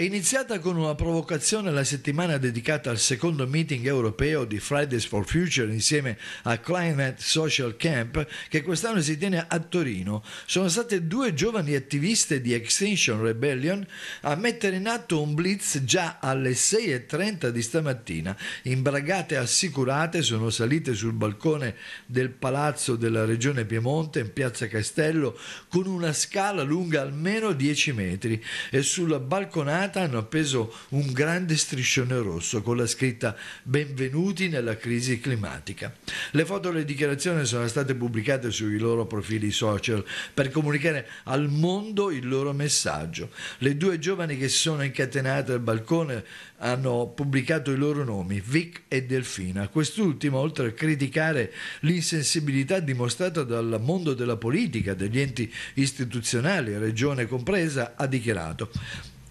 È iniziata con una provocazione la settimana dedicata al secondo meeting europeo di Fridays for Future insieme a Climate Social Camp che quest'anno si tiene a Torino. Sono state due giovani attiviste di Extinction Rebellion a mettere in atto un blitz già alle 6.30 di stamattina. Imbragate e assicurate sono salite sul balcone del Palazzo della Regione Piemonte in Piazza Castello con una scala lunga almeno 10 metri e sulla balconata facciata hanno appeso un grande striscione rosso con la scritta Benvenuti nella crisi climatica. Le foto e le dichiarazioni sono state pubblicate sui loro profili social per comunicare al mondo il loro messaggio. Le due giovani che si sono incatenate al balcone hanno pubblicato i loro nomi, Vic e Delfina. Quest'ultima, oltre a criticare l'insensibilità dimostrata dal mondo della politica, degli enti istituzionali, regione compresa, ha dichiarato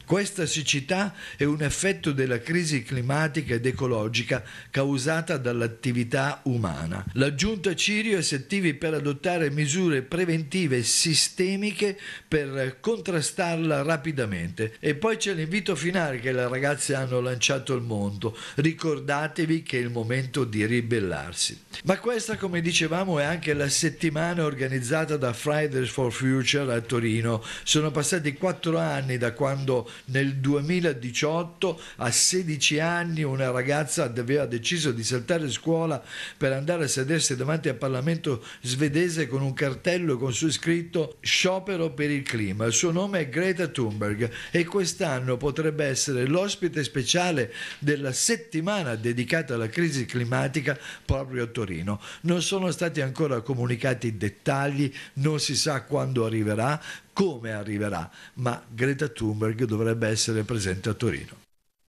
questa siccità è un effetto della crisi climatica ed ecologica causata dall'attività umana. La Giunta Cirio si attivi per adottare misure preventive sistemiche per contrastarla rapidamente. E poi c'è l'invito finale che le ragazze hanno lanciato al mondo. Ricordatevi che è il momento di ribellarsi. Ma questa, come dicevamo, è anche la settimana organizzata da Fridays for Future a Torino. Sono passati quattro anni da quando nel 2018, a 16 anni, una ragazza aveva deciso di saltare scuola per andare a sedersi davanti al Parlamento svedese con un cartello con su scritto Sciopero per il clima. Il suo nome è Greta Thunberg e quest'anno potrebbe essere l'ospite speciale della settimana dedicata alla crisi climatica proprio a Torino. Non sono stati ancora comunicati i dettagli, non si sa quando arriverà, come arriverà, ma Greta Thunberg dovrebbe essere presente a Torino.